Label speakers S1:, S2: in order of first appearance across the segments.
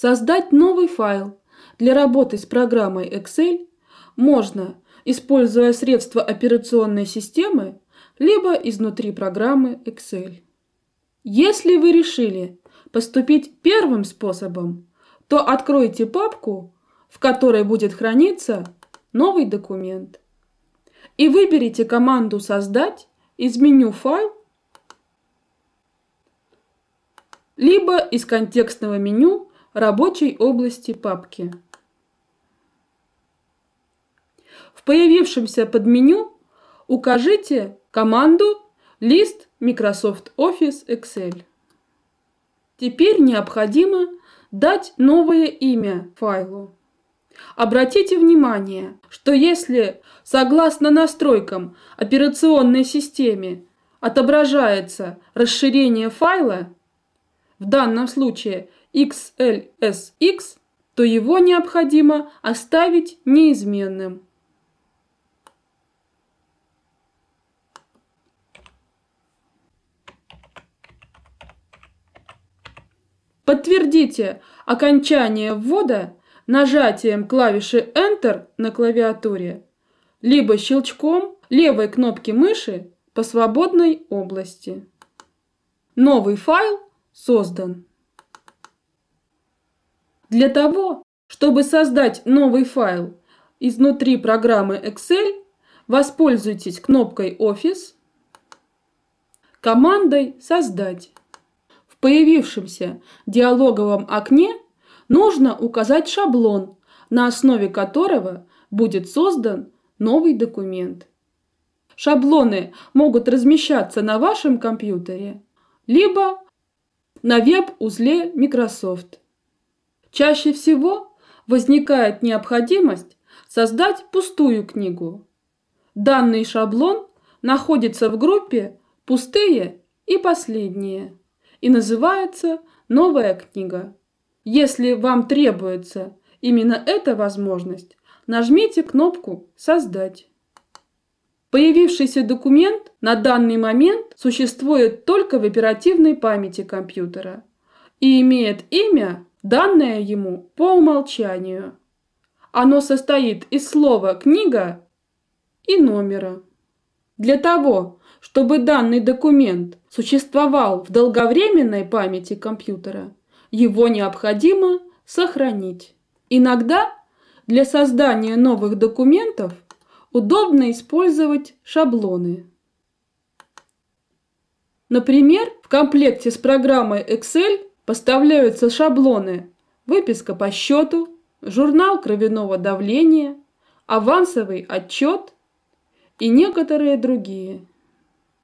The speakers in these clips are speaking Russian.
S1: Создать новый файл для работы с программой Excel можно, используя средства операционной системы, либо изнутри программы Excel. Если вы решили поступить первым способом, то откройте папку, в которой будет храниться новый документ. И выберите команду «Создать» из меню «Файл» либо из контекстного меню рабочей области папки. В появившемся под меню укажите команду «Лист Microsoft Office Excel». Теперь необходимо дать новое имя файлу. Обратите внимание, что если, согласно настройкам операционной системе, отображается расширение файла, в данном случае XLSX, то его необходимо оставить неизменным. Подтвердите окончание ввода нажатием клавиши Enter на клавиатуре, либо щелчком левой кнопки мыши по свободной области. Новый файл создан. Для того, чтобы создать новый файл изнутри программы Excel, воспользуйтесь кнопкой Office, командой «Создать». В появившемся диалоговом окне нужно указать шаблон, на основе которого будет создан новый документ. Шаблоны могут размещаться на вашем компьютере, либо на веб-узле Microsoft. Чаще всего возникает необходимость создать пустую книгу. Данный шаблон находится в группе «Пустые» и «Последние» и называется «Новая книга». Если вам требуется именно эта возможность, нажмите кнопку «Создать». Появившийся документ на данный момент существует только в оперативной памяти компьютера и имеет имя, данное ему по умолчанию. Оно состоит из слова «книга» и номера. Для того, чтобы данный документ существовал в долговременной памяти компьютера, его необходимо сохранить. Иногда для создания новых документов – удобно использовать шаблоны. Например, в комплекте с программой Excel поставляются шаблоны «Выписка по счету», «Журнал кровяного давления», «Авансовый отчет» и некоторые другие.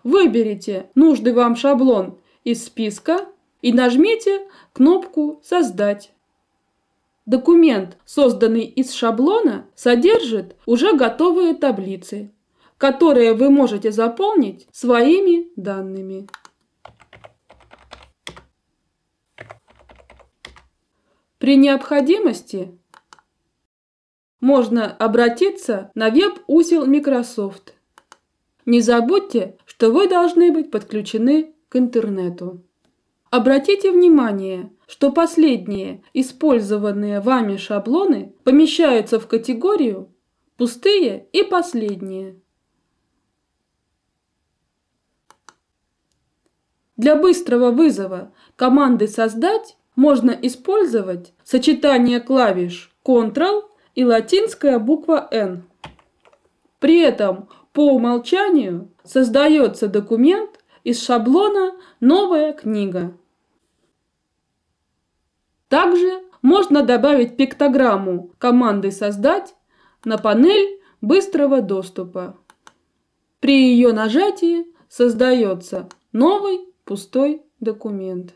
S1: Выберите нужный вам шаблон из списка и нажмите кнопку «Создать». Документ, созданный из шаблона, содержит уже готовые таблицы, которые вы можете заполнить своими данными. При необходимости можно обратиться на веб усел Microsoft. Не забудьте, что вы должны быть подключены к интернету. Обратите внимание, что последние использованные вами шаблоны помещаются в категорию «Пустые и последние». Для быстрого вызова команды «Создать» можно использовать сочетание клавиш Ctrl и латинская буква N. При этом по умолчанию создается документ из шаблона «Новая книга». Также можно добавить пиктограмму команды «Создать» на панель быстрого доступа. При ее нажатии создается новый пустой документ.